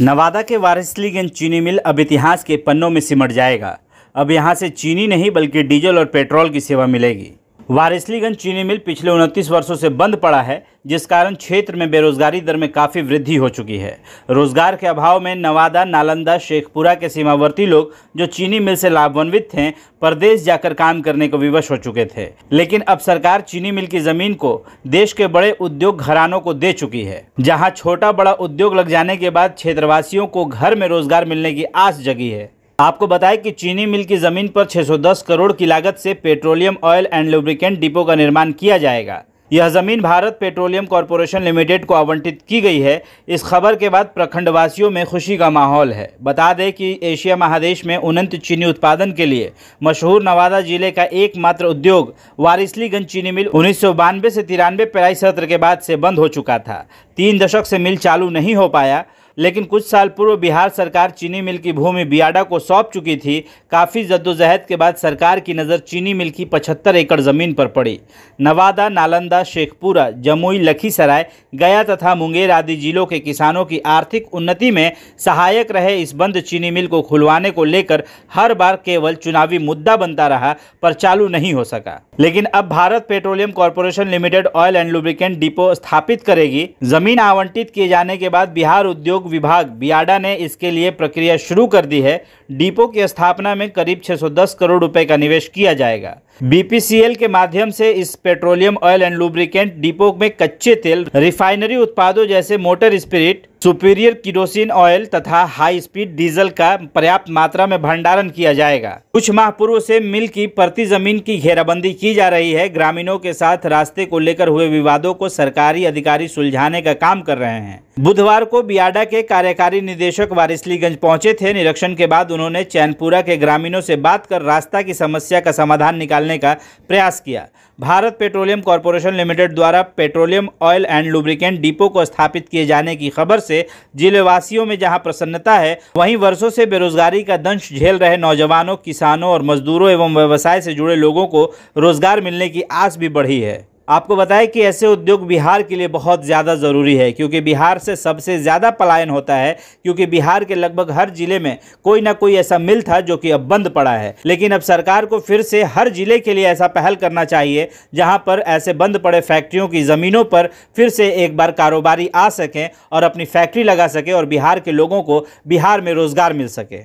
नवादा के वारिसलीगंज चीनी मिल अब इतिहास के पन्नों में सिमट जाएगा अब यहाँ से चीनी नहीं बल्कि डीजल और पेट्रोल की सेवा मिलेगी वारिसलीगंज चीनी मिल पिछले उनतीस वर्षों से बंद पड़ा है जिस कारण क्षेत्र में बेरोजगारी दर में काफ़ी वृद्धि हो चुकी है रोजगार के अभाव में नवादा नालंदा शेखपुरा के सीमावर्ती लोग जो चीनी मिल से लाभान्वित थे परदेश जाकर काम करने को विवश हो चुके थे लेकिन अब सरकार चीनी मिल की जमीन को देश के बड़े उद्योग घरानों को दे चुकी है जहाँ छोटा बड़ा उद्योग लग जाने के बाद क्षेत्रवासियों को घर में रोजगार मिलने की आस जगी है आपको बताएं कि चीनी मिल की जमीन पर 610 करोड़ की लागत से petroleum oil and lubricant depot का निर्माण किया जाएगा यह जमीन भारत पेट्रोलियम कॉरपोरेशन लिमिटेड को आवंटित की गई है इस खबर के बाद प्रखंडवासियों में खुशी का माहौल है बता दें कि एशिया महादेश में उन्नत चीनी उत्पादन के लिए मशहूर नवादा जिले का एकमात्र उद्योग वारिसलीगंज चीनी मिल उन्नीस से तिरानवे पेराई सत्र के बाद से बंद हो चुका था तीन दशक से मिल चालू नहीं हो पाया लेकिन कुछ साल पूर्व बिहार सरकार चीनी मिल की भूमि बियाडा को सौंप चुकी थी काफ़ी जद्दोजहद के बाद सरकार की नज़र चीनी मिल की पचहत्तर एकड़ ज़मीन पर पड़ी नवादा नालंदा शेखपुरा जमुई लखीसराय गया तथा मुंगेर आदि जिलों के किसानों की आर्थिक उन्नति में सहायक रहे इस बंद चीनी मिल को खुलवाने को लेकर हर बार केवल चुनावी मुद्दा बनता रहा पर चालू नहीं हो सका लेकिन अब Bharat Petroleum Corporation Limited oil and lubricant depot स्थापित करेगी जमीन आवंटित किए जाने के बाद बिहार उद्योग उद्योग विभाग बियाडा ने इसके लिए प्रक्रिया शुरू कर दी है डिपो की स्थापना में करीब 610 करोड़ रुपए का निवेश किया जाएगा बीपीसीएल के माध्यम से इस petroleum oil and lubricant depot में कच्चे तेल रिफाइनरी उत्पादों जैसे motor spirit superior kerosene oil तथा हाई स्पीड डीजल का पर्याप्त मात्रा में भंडारण किया जाएगा कुछ माह पूर्व से मिल की प्रति जमीन की घेराबंदी की जा रही है ग्रामीणों के साथ रास्ते को लेकर हुए विवादों को सरकारी अधिकारी सुलझाने का काम कर रहे हैं बुधवार को बियाडा के कार्यकारी निदेशक वारिसलीगंज पहुंचे थे निरीक्षण के बाद उन्होंने चैनपुरा के ग्रामीणों से बात कर रास्ता की समस्या का समाधान निकाल निकालने का प्रयास किया भारत पेट्रोलियम कॉरपोरेशन लिमिटेड द्वारा petroleum oil and lubricant depot को स्थापित किए जाने की खबर से जिलेवासियों में जहां प्रसन्नता है वहीं वर्षों से बेरोजगारी का दंश झेल रहे नौजवानों किसानों और मजदूरों एवं व्यवसाय से जुड़े लोगों को रोजगार मिलने की आस भी बढ़ी है आपको बताएं कि ऐसे उद्योग बिहार के लिए बहुत ज़्यादा ज़रूरी है क्योंकि बिहार से सबसे ज़्यादा पलायन होता है क्योंकि बिहार के लगभग हर ज़िले में कोई ना कोई ऐसा मिल था जो कि अब बंद पड़ा है लेकिन अब सरकार को फिर से हर ज़िले के लिए ऐसा पहल करना चाहिए जहाँ पर ऐसे बंद पड़े फैक्ट्रियों की ज़मीनों पर फिर से एक बार कारोबारी आ सकें और अपनी फैक्ट्री लगा सकें और बिहार के लोगों को बिहार में रोज़गार मिल सके